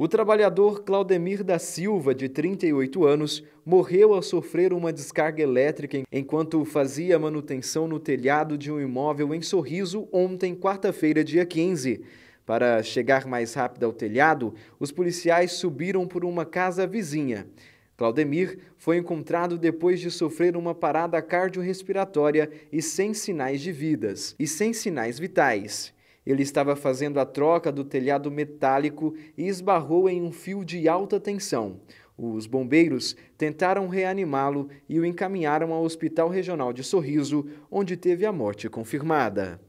O trabalhador Claudemir da Silva, de 38 anos, morreu ao sofrer uma descarga elétrica enquanto fazia manutenção no telhado de um imóvel em Sorriso ontem, quarta-feira, dia 15. Para chegar mais rápido ao telhado, os policiais subiram por uma casa vizinha. Claudemir foi encontrado depois de sofrer uma parada cardiorrespiratória e sem sinais de vidas e sem sinais vitais. Ele estava fazendo a troca do telhado metálico e esbarrou em um fio de alta tensão. Os bombeiros tentaram reanimá-lo e o encaminharam ao Hospital Regional de Sorriso, onde teve a morte confirmada.